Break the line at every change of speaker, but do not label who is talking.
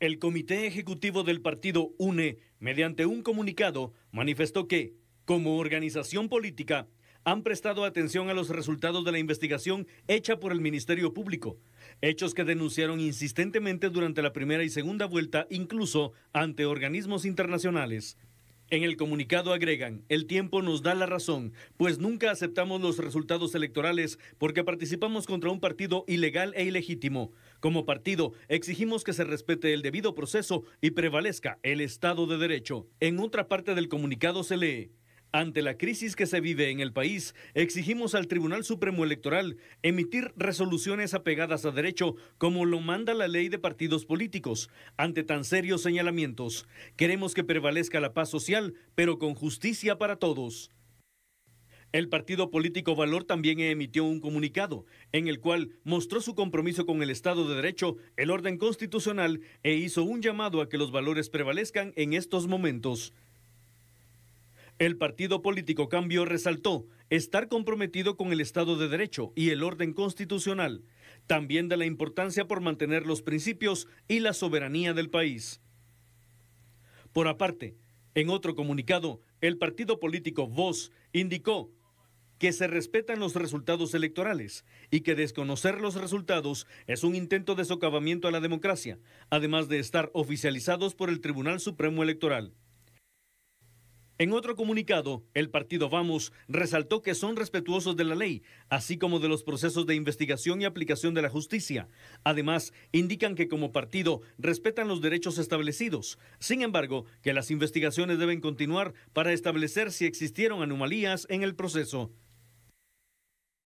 El Comité Ejecutivo del Partido UNE, mediante un comunicado, manifestó que, como organización política, han prestado atención a los resultados de la investigación hecha por el Ministerio Público, hechos que denunciaron insistentemente durante la primera y segunda vuelta, incluso ante organismos internacionales. En el comunicado agregan, el tiempo nos da la razón, pues nunca aceptamos los resultados electorales porque participamos contra un partido ilegal e ilegítimo. Como partido, exigimos que se respete el debido proceso y prevalezca el Estado de Derecho. En otra parte del comunicado se lee, ante la crisis que se vive en el país, exigimos al Tribunal Supremo Electoral emitir resoluciones apegadas a derecho, como lo manda la ley de partidos políticos. Ante tan serios señalamientos, queremos que prevalezca la paz social, pero con justicia para todos. El partido político Valor también emitió un comunicado en el cual mostró su compromiso con el Estado de Derecho, el orden constitucional e hizo un llamado a que los valores prevalezcan en estos momentos. El partido político Cambio resaltó estar comprometido con el Estado de Derecho y el orden constitucional, también de la importancia por mantener los principios y la soberanía del país. Por aparte, en otro comunicado, el partido político Voz indicó que se respetan los resultados electorales y que desconocer los resultados es un intento de socavamiento a la democracia, además de estar oficializados por el Tribunal Supremo Electoral. En otro comunicado, el partido Vamos resaltó que son respetuosos de la ley, así como de los procesos de investigación y aplicación de la justicia. Además, indican que como partido respetan los derechos establecidos. Sin embargo, que las investigaciones deben continuar para establecer si existieron anomalías en el proceso.